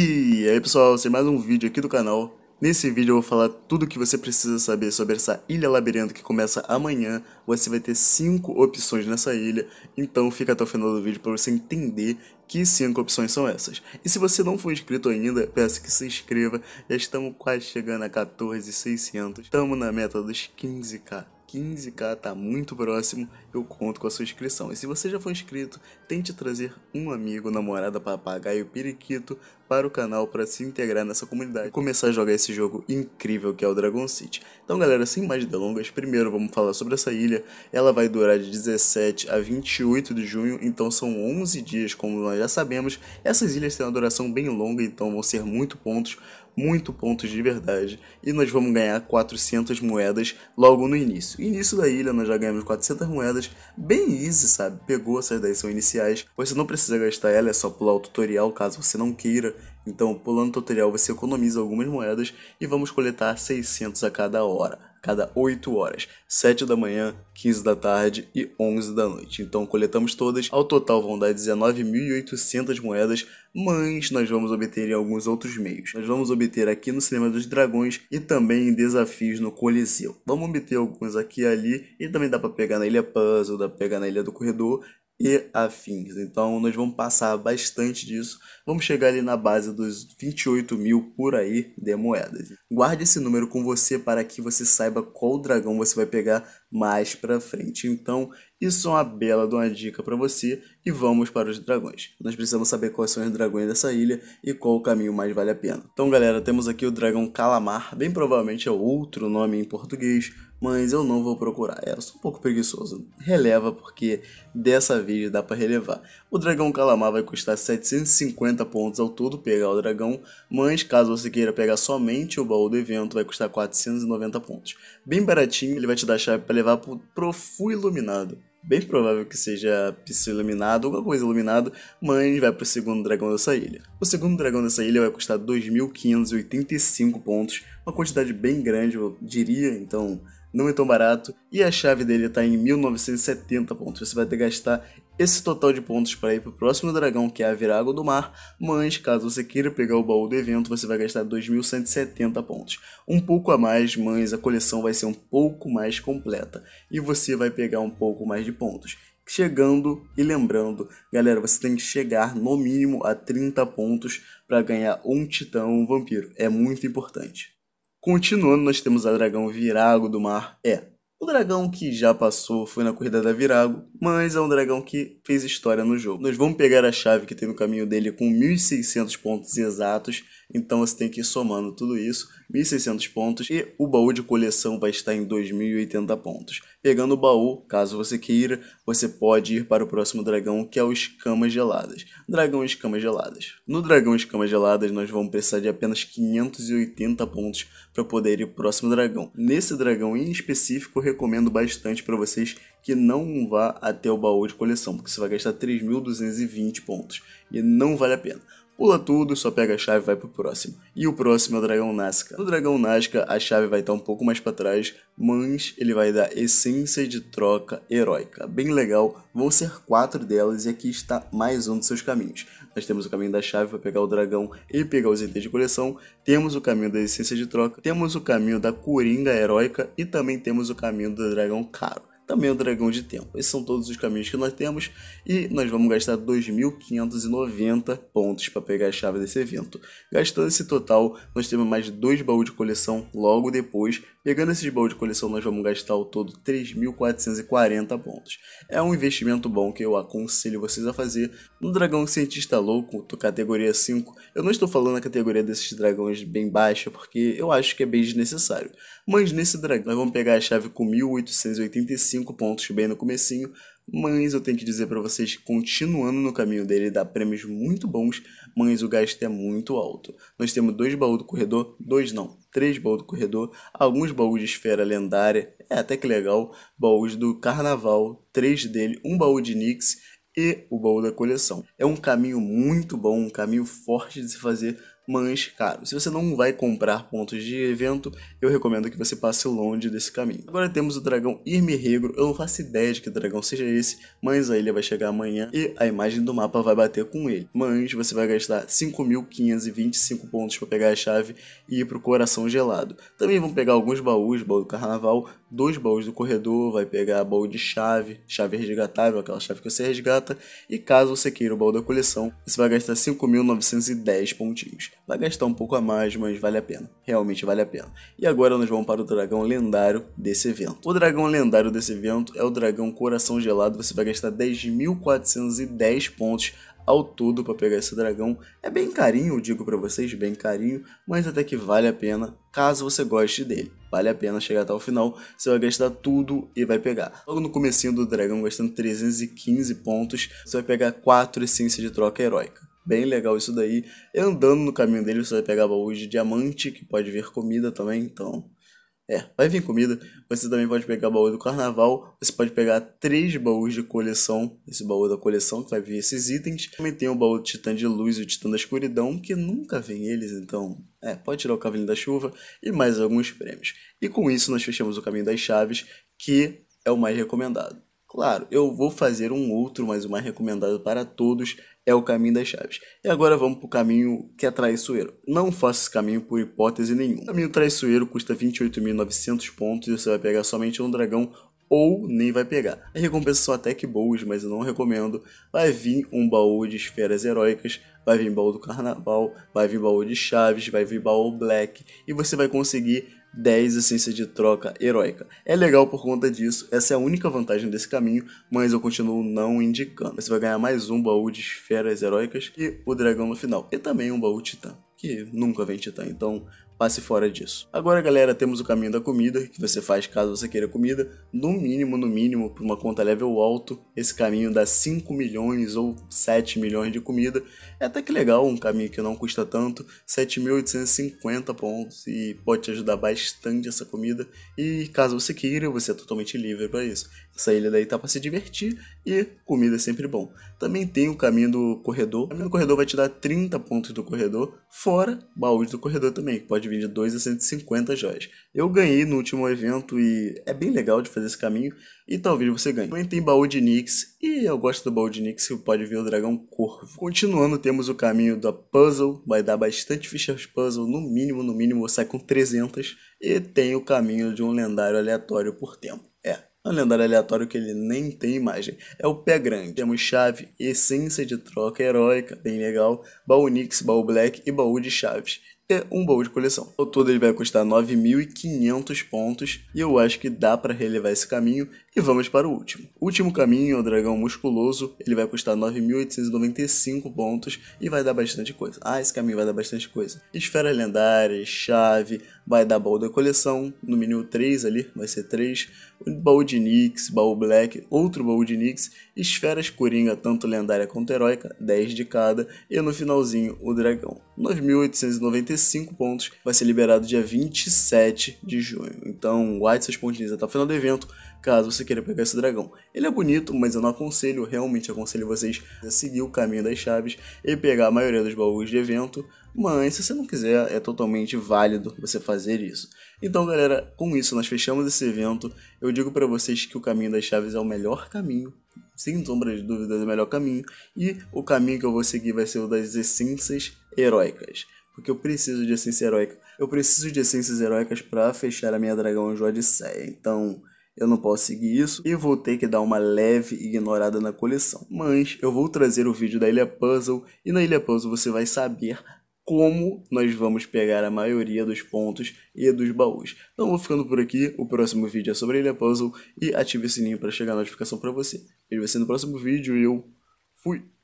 E aí pessoal, esse é mais um vídeo aqui do canal. Nesse vídeo eu vou falar tudo o que você precisa saber sobre essa ilha labirinto que começa amanhã. Você vai ter 5 opções nessa ilha, então fica até o final do vídeo para você entender que 5 opções são essas. E se você não for inscrito ainda, peço que se inscreva, já estamos quase chegando a 14.600, estamos na meta dos 15k. 15k tá muito próximo, eu conto com a sua inscrição. E se você já for inscrito, tente trazer um amigo, namorada, papagaio, periquito para o canal para se integrar nessa comunidade e começar a jogar esse jogo incrível que é o Dragon City. Então, galera, sem mais delongas, primeiro vamos falar sobre essa ilha. Ela vai durar de 17 a 28 de junho, então são 11 dias, como nós já sabemos. Essas ilhas têm uma duração bem longa, então vão ser muito pontos, muito pontos de verdade e nós vamos ganhar 400 moedas logo no início. Início da ilha nós já ganhamos 400 moedas, bem easy, sabe? Pegou essas daí são iniciais, você não precisa gastar ela, é só pular o tutorial caso você não queira. Então, pulando o tutorial, você economiza algumas moedas e vamos coletar 600 a cada hora, cada 8 horas, 7 da manhã, 15 da tarde e 11 da noite. Então, coletamos todas, ao total vão dar 19.800 moedas, mas nós vamos obter em alguns outros meios. Nós vamos obter aqui no Cinema dos Dragões e também em desafios no Coliseu. Vamos obter alguns aqui e ali e também dá para pegar na Ilha Puzzle, dá para pegar na Ilha do Corredor e afins. Então nós vamos passar bastante disso. Vamos chegar ali na base dos 28 mil por aí de moedas. Guarde esse número com você para que você saiba qual dragão você vai pegar mais para frente. Então, isso é uma bela de uma dica para você e vamos para os dragões. Nós precisamos saber quais são os dragões dessa ilha e qual o caminho mais vale a pena. Então, galera, temos aqui o dragão calamar, bem provavelmente é outro nome em português, mas eu não vou procurar. É, eu sou um pouco preguiçoso. Releva porque dessa vez dá para relevar. O dragão calamar vai custar 750 pontos ao todo pegar o dragão, mas caso você queira pegar somente o baú do evento vai custar 490 pontos. Bem baratinho, ele vai te dar chave para levar pro, pro Fu Iluminado. Bem provável que seja Psy Iluminado ou alguma coisa iluminado, mas vai pro segundo dragão dessa ilha. O segundo dragão dessa ilha vai custar 2.585 pontos, uma quantidade bem grande, eu diria, então não é tão barato, e a chave dele está em 1970 pontos. Você vai ter que gastar esse total de pontos para ir pro próximo dragão, que é a Virago do Mar, mas caso você queira pegar o baú do evento, você vai gastar 2.170 pontos. Um pouco a mais, mas a coleção vai ser um pouco mais completa e você vai pegar um pouco mais de pontos. Chegando e lembrando, galera, você tem que chegar no mínimo a 30 pontos para ganhar um Titã ou um vampiro. É muito importante. Continuando, nós temos a dragão Virago do Mar. É, o dragão que já passou foi na corrida da Virago, mas é um dragão que fez história no jogo. Nós vamos pegar a chave que tem no caminho dele com 1.600 pontos exatos, então você tem que ir somando tudo isso, 1.600 pontos, e o baú de coleção vai estar em 2.080 pontos. Pegando o baú, caso você queira, você pode ir para o próximo dragão, que é o Escamas Geladas. Dragão Escamas Geladas. No Dragão Escamas Geladas, nós vamos precisar de apenas 580 pontos para poder ir para o próximo dragão. Nesse dragão em específico, recomendo bastante para vocês que não vá até o baú de coleção, porque você vai gastar 3.220 pontos e não vale a pena. Pula tudo, só pega a chave e vai pro próximo. E o próximo é o Dragão Nazca. No Dragão Nazca, a chave vai estar um pouco mais para trás, mas ele vai dar essência de troca heróica. Bem legal, vão ser quatro delas e aqui está mais um dos seus caminhos. Nós temos o caminho da chave para pegar o dragão e pegar os itens de coleção, temos o caminho da essência de troca, temos o caminho da coringa heróica e também temos o caminho do dragão caro também o dragão de tempo. Esses são todos os caminhos que nós temos e nós vamos gastar 2.590 pontos para pegar a chave desse evento. Gastando esse total, nós temos mais dois baús de coleção logo depois Pegando esses bowls de coleção, nós vamos gastar ao todo 3.440 pontos. É um investimento bom que eu aconselho vocês a fazer no Dragão Cientista Louco, categoria 5. Eu não estou falando a categoria desses dragões bem baixa, porque eu acho que é bem desnecessário. Mas nesse dragão, nós vamos pegar a chave com 1.885 pontos bem no comecinho, mas eu tenho que dizer para vocês que continuando no caminho dele dá prêmios muito bons, mas o gasto é muito alto. Nós temos dois baús do corredor, dois não, três baús do corredor, alguns baús de esfera lendária, é até que legal, baús do carnaval, três dele, um baú de Nix e o baú da coleção. É um caminho muito bom, um caminho forte de se fazer mas caro. Se você não vai comprar pontos de evento, eu recomendo que você passe longe desse caminho. Agora temos o dragão Regro, eu não faço ideia de que dragão seja esse, mas a ilha vai chegar amanhã e a imagem do mapa vai bater com ele. Mas você vai gastar 5.525 pontos para pegar a chave e ir pro coração gelado. Também vão pegar alguns baús, baú do carnaval, dois baús do corredor, vai pegar baú de chave, chave resgatável, aquela chave que você resgata, e caso você queira o baú da coleção, você vai gastar 5.910 pontinhos. Vai gastar um pouco a mais, mas vale a pena. Realmente vale a pena. E agora nós vamos para o dragão lendário desse evento. O dragão lendário desse evento é o dragão coração gelado. Você vai gastar 10.410 pontos ao todo para pegar esse dragão. É bem carinho, eu digo para vocês, bem carinho, mas até que vale a pena caso você goste dele. Vale a pena chegar até o final, você vai gastar tudo e vai pegar. Logo no comecinho do dragão, gastando 315 pontos, você vai pegar 4 essências de troca heróica. Bem legal isso daí. E andando no caminho dele, você vai pegar baú de diamante, que pode vir comida também, então. É, vai vir comida. Você também pode pegar baú do carnaval. Você pode pegar três baús de coleção. Esse baú da coleção que vai vir esses itens. Também tem o baú do Titã de Luz e o Titã da Escuridão, que nunca vem eles, então. É, pode tirar o cavalinho da chuva e mais alguns prêmios. E com isso nós fechamos o caminho das chaves, que é o mais recomendado. Claro, eu vou fazer um outro, mas o mais recomendado para todos é o caminho das chaves. E agora vamos para o caminho que é traiçoeiro. Não faça esse caminho por hipótese nenhuma. O caminho traiçoeiro custa 28.900 pontos e você vai pegar somente um dragão ou nem vai pegar. As recompensas são até que boas, mas eu não recomendo. Vai vir um baú de esferas heróicas, vai vir baú do carnaval, vai vir baú de chaves, vai vir baú black e você vai conseguir 10 essência de troca heróica. É legal por conta disso, essa é a única vantagem desse caminho, mas eu continuo não indicando. Você vai ganhar mais um baú de esferas heróicas e o dragão no final, e também um baú titã, que nunca vem titã, então passe fora disso. Agora, galera, temos o caminho da comida, que você faz caso você queira comida. No mínimo, no mínimo, para uma conta level alto, esse caminho dá 5 milhões ou 7 milhões de comida. É até que legal, um caminho que não custa tanto, 7.850 pontos e pode te ajudar bastante essa comida. E caso você queira, você é totalmente livre para isso. Essa ilha daí tá para se divertir e comida é sempre bom. Também tem o caminho do corredor. O caminho do corredor vai te dar 30 pontos do corredor, fora baús do corredor também, que pode de 22 a 150 joias. Eu ganhei no último evento e é bem legal de fazer esse caminho e talvez você ganhe. Também tem baú de Nix e eu gosto do baú de Nix que pode ver o dragão corvo. Continuando, temos o caminho da puzzle, vai dar bastante fichas puzzle, no mínimo, no mínimo sai com 300 e tem o caminho de um lendário aleatório por tempo. É, um lendário aleatório que ele nem tem imagem. É o pé grande. Temos chave, essência de troca heróica, bem legal, baú Nix, baú Black e baú de chaves é um baú de coleção. Ao todo ele vai custar 9.500 pontos e eu acho que dá para relevar esse caminho e vamos para o último. O último caminho é o dragão musculoso, ele vai custar 9.895 pontos e vai dar bastante coisa. Ah, esse caminho vai dar bastante coisa. Esfera lendária, chave, vai dar baú da coleção, no mínimo 3 ali, vai ser 3, baú de Nix, baú Black, outro baú de Nix, esferas Coringa, tanto lendária quanto heróica, 10 de cada, e no finalzinho o dragão. 9.895 pontos vai ser liberado dia 27 de junho. Então, guarde seus pontinhos até o final do evento, caso você queira pegar esse dragão. Ele é bonito, mas eu não aconselho, realmente aconselho vocês a seguir o caminho das chaves e pegar a maioria dos baús de evento, mas se você não quiser, é totalmente válido você fazer isso. Então, galera, com isso nós fechamos esse evento. Eu digo para vocês que o caminho das chaves é o melhor caminho sem sombra de dúvidas, é o melhor caminho. E o caminho que eu vou seguir vai ser o das essências heróicas. Porque eu preciso de essência heróica. Eu preciso de essências heróicas para fechar a minha dragão de Odisseia. Então, eu não posso seguir isso e vou ter que dar uma leve ignorada na coleção. Mas eu vou trazer o vídeo da Ilha Puzzle e na Ilha Puzzle você vai saber como nós vamos pegar a maioria dos pontos e dos baús. Então vou ficando por aqui, o próximo vídeo é sobre a Ilha Puzzle e ative o sininho para chegar a notificação para você. Vejo você no próximo vídeo e eu fui!